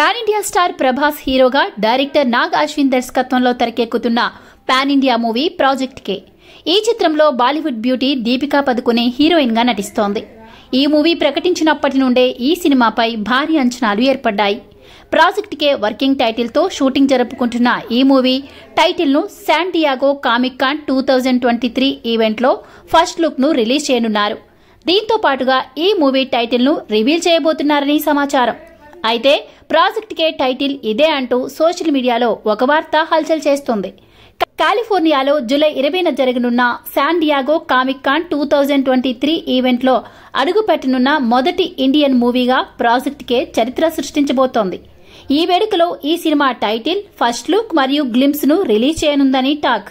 pan India star Prabhas హీరోగా director Nag Ashwin దర్శకత్వంలో తెరకెక్కుతున్న pan India movie project K ఈ చిత్రంలో బాలీవుడ్ బ్యూటీ దీపికా పదుకునే హీరోయిన్గా నటిస్తోంది ఈ మూవీ ప్రకటించినప్పటి నుండే ఈ సినిమాపై భారీ అంచనాలు ఏర్పడ్డాయి ప్రాజెక్ట్ కే వర్కింగ్ టైటిల్తో షూటింగ్ జరుపుకుంటున్న ఈ మూవీ టైటిల్ను San Diego comic con two thousand twenty three ఈవెంట్లో ఫస్ట్ లుక్ను రిలీజ్ చేయనున్నారు దీంతో పాటుగా ఈ మూవీ టైటిల్ను రివీల్ చేయబోతున్నారని సమాచారం అయితే ప్రాజెక్ట్కే టైటిల్ ఇదే అంటూ సోషల్ మీడియాలో ఒక వార్త హల్చల్ చేస్తోంది కాలిఫోర్నియాలో జూలై ఇరవైన జరగనున్న San Diego comic con two thousand twenty three ఈవెంట్లో అడుగుపెట్టనున్న మొదటి ఇండియన్ మూవీగా ప్రాజెక్ట్కే చరిత్ర సృష్టించబోతోంది ఈ వేడుకలో ఈ సినిమా టైటిల్ ఫస్ట్ లుక్ మరియు గ్లిమ్స్ను రిలీజ్ చేయనుందని టాక్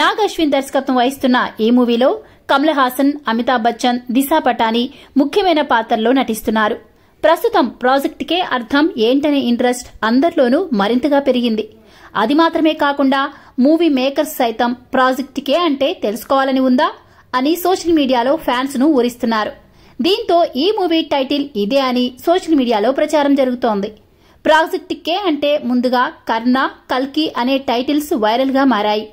నాగ్ అశ్విన్ దర్శకత్వం వహిస్తున్న ఈ మూవీలో కమల్ హాసన్ అమితాబ్ బచ్చన్ దిశా పటాని ముఖ్యమైన పాత్రల్లో నటిస్తున్నారు ప్రస్తుతం ప్రాజెక్టుకే అర్థం ఏంటనే ఇంట్రెస్ట్ అందరిలోనూ మరింతగా పెరిగింది అది మాత్రమే కాకుండా మూవీ మేకర్స్ సైతం ప్రాజెక్టుకే అంటే తెలుసుకోవాలని ఉందా అని సోషల్ మీడియాలో ఫ్యాన్స్ను ఊరిస్తున్నారు దీంతో ఈ మూవీ టైటిల్ ఇదే అని సోషల్ మీడియాలో ప్రచారం జరుగుతోంది ప్రాజెక్ట్ కే అంటే ముందుగా కర్ణ కల్కి అనే టైటిల్స్ వైరల్గా మారాయి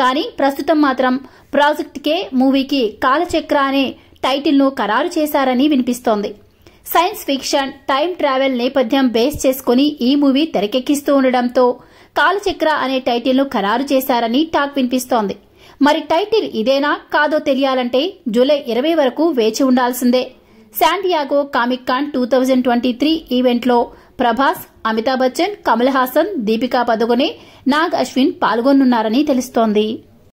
కానీ ప్రస్తుతం మాత్రం ప్రాజెక్ట్ కే మూవీకి కాలచక్ర అనే టైటిల్ను ఖరారు చేశారని వినిపిస్తోంది సైన్స్ ఫిక్షన్ టైం ట్రావెల్ నేపథ్యం బేస్ చేసుకుని ఈ మూవీ తెరకెక్కిస్తూ ఉండడంతో కాలచక్ర అనే టైటిల్ను ఖరారు చేశారని టాక్ వినిపిస్తోంది మరి టైటిల్ ఇదేనా కాదో తెలియాలంటే జూలై ఇరవై వరకు వేచి ఉండాల్సిందే San Diego comic con two thousand twenty three ఈవెంట్లో ప్రభాస్ అమితాబ్ బచ్చన్ కమల్ హాసన్ దీపికా పదుకొనే నాగ్ అశ్విన్ పాల్గొనున్నారని తెలుస్తోంది